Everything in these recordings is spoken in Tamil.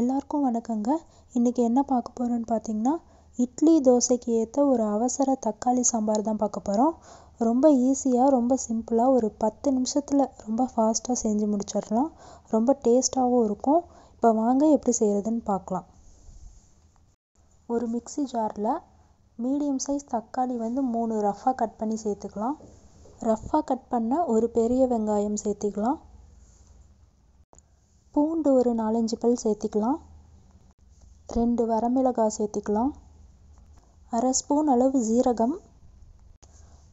எல்லாருக்கும் வணக்கங்க இன்றைக்கி என்ன பார்க்க போகிறோன்னு பார்த்தீங்கன்னா இட்லி தோசைக்கு ஏற்ற ஒரு அவசர தக்காளி சாம்பார் தான் பார்க்க போகிறோம் ரொம்ப ஈஸியாக ரொம்ப சிம்பிளாக ஒரு பத்து நிமிஷத்தில் ரொம்ப ஃபாஸ்ட்டாக செஞ்சு முடிச்சிடலாம் ரொம்ப டேஸ்ட்டாகவும் இருக்கும் இப்போ வாங்க எப்படி செய்கிறதுன்னு பார்க்கலாம் ஒரு மிக்சி ஜாரில் மீடியம் சைஸ் தக்காளி வந்து மூணு ரஃப்பாக கட் பண்ணி சேர்த்துக்கலாம் ரஃப்பாக கட் பண்ண ஒரு பெரிய வெங்காயம் சேர்த்துக்கலாம் பூண்டு ஒரு நாலஞ்சு பல் சேர்த்திக்கலாம் ரெண்டு வரமிளகாய் சேர்த்திக்கலாம் அரை ஸ்பூன் அளவு ஜீரகம்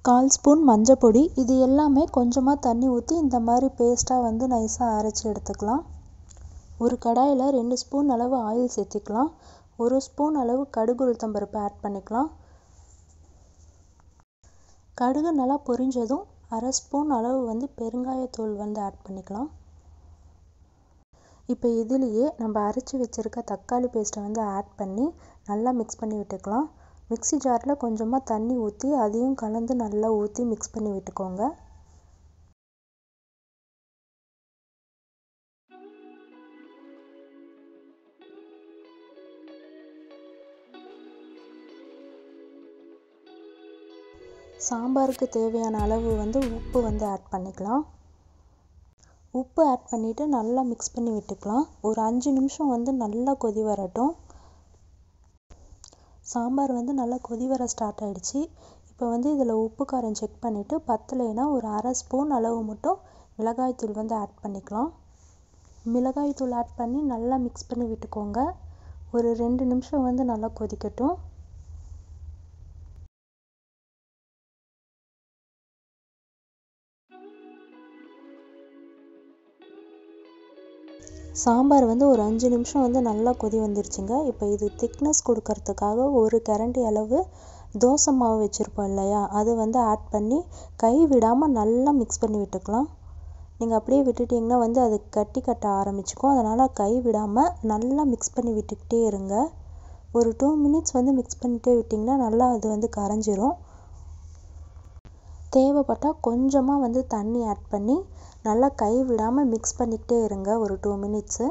கால் ஸ்பூன் மஞ்சப்பொடி இது எல்லாமே கொஞ்சமாக தண்ணி ஊற்றி இந்த மாதிரி பேஸ்ட்டாக வந்து நைஸாக அரைச்சி எடுத்துக்கலாம் ஒரு கடாயில் ரெண்டு ஸ்பூன் அளவு ஆயில் சேர்த்திக்கலாம் ஒரு ஸ்பூன் அளவு கடுகு உளுத்தம்பருப்பு ஆட் பண்ணிக்கலாம் கடுகு நல்லா பொரிஞ்சதும் அரை ஸ்பூன் அளவு வந்து பெருங்காயத்தூள் வந்து ஆட் பண்ணிக்கலாம் இப்போ இதுலேயே நம்ம அரைச்சி வச்சுருக்க தக்காளி பேஸ்ட்டை வந்து ஆட் பண்ணி நல்லா மிக்ஸ் பண்ணி விட்டுக்கலாம் மிக்ஸி ஜாரில் கொஞ்சமாக தண்ணி ஊற்றி அதையும் கலந்து நல்லா ஊற்றி மிக்ஸ் பண்ணி விட்டுக்கோங்க சாம்பாருக்கு தேவையான அளவு வந்து உப்பு வந்து ஆட் பண்ணிக்கலாம் உப்பு ஆட் பண்ணிவிட்டு நல்லா மிக்ஸ் பண்ணி விட்டுக்கலாம் ஒரு அஞ்சு நிமிஷம் வந்து நல்லா கொதி வரட்டும் சாம்பார் வந்து நல்லா கொதி வர ஸ்டார்ட் ஆகிடுச்சி இப்போ வந்து இதில் உப்பு காரம் செக் பண்ணிவிட்டு பத்தலைன்னா ஒரு அரை ஸ்பூன் அளவு மட்டும் மிளகாய்த்தூள் வந்து ஆட் பண்ணிக்கலாம் மிளகாய்த்தூள் ஆட் பண்ணி நல்லா மிக்ஸ் பண்ணி விட்டுக்கோங்க ஒரு ரெண்டு நிமிஷம் வந்து நல்லா கொதிக்கட்டும் சாம்பார் வந்து ஒரு அஞ்சு நிமிஷம் வந்து நல்லா கொதி வந்துருச்சுங்க இப்போ இது திக்னஸ் கொடுக்கறதுக்காக ஒரு கரண்டி அளவு தோசை மாவு வச்சுருப்போம் இல்லையா அது வந்து ஆட் பண்ணி கை விடாமல் நல்லா மிக்ஸ் பண்ணி விட்டுக்கலாம் நீங்கள் அப்படியே விட்டுட்டிங்கன்னா வந்து அது கட்டி கட்ட ஆரம்பிச்சுக்கும் அதனால் கை விடாமல் நல்லா மிக்ஸ் பண்ணி விட்டுக்கிட்டே இருங்க ஒரு டூ மினிட்ஸ் வந்து மிக்ஸ் பண்ணிகிட்டே விட்டிங்கன்னா நல்லா அது வந்து கரைஞ்சிரும் தேவைப்பட்டால் கொஞ்சமாக வந்து தண்ணி ஆட் பண்ணி நல்லா கை விடாமல் மிக்ஸ் பண்ணிக்கிட்டே இருங்க ஒரு டூ மினிட்ஸு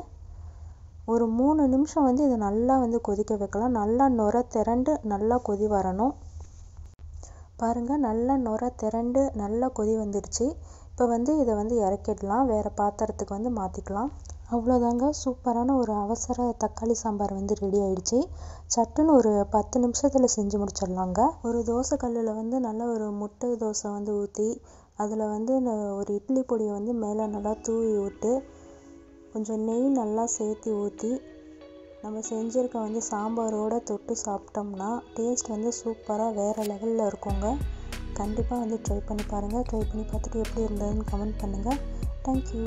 ஒரு மூணு நிமிஷம் வந்து இதை நல்லா வந்து கொதிக்க வைக்கலாம் நல்லா நுர திரண்டு நல்லா கொதி வரணும் பாருங்கள் நல்லா நுர திரண்டு நல்லா கொதி வந்துடுச்சு இப்போ வந்து இதை வந்து இறக்கிடலாம் வேறு பாத்திரத்துக்கு வந்து மாற்றிக்கலாம் அவ்வளோதாங்க சூப்பரான ஒரு அவசர தக்காளி சாம்பார் வந்து ரெடி ஆயிடுச்சு சட்டுன்னு ஒரு பத்து நிமிஷத்தில் செஞ்சு முடிச்சிடலாங்க ஒரு தோசை கல்லில் வந்து நல்ல ஒரு முட்டை தோசை வந்து ஊற்றி அதில் வந்து ஒரு இட்லி பொடியை வந்து மேலே நல்லா தூவி விட்டு கொஞ்சம் நெய் நல்லா சேர்த்து ஊற்றி நம்ம செஞ்சுருக்க வந்து சாம்பாரோடு தொட்டு சாப்பிட்டோம்னா டேஸ்ட் வந்து சூப்பராக வேறு லெவலில் இருக்குங்க கண்டிப்பாக வந்து ட்ரை பண்ணி பாருங்கள் ட்ரை பண்ணி பார்த்துட்டு எப்படி இருந்ததுன்னு கமெண்ட் பண்ணுங்கள் தேங்க்யூ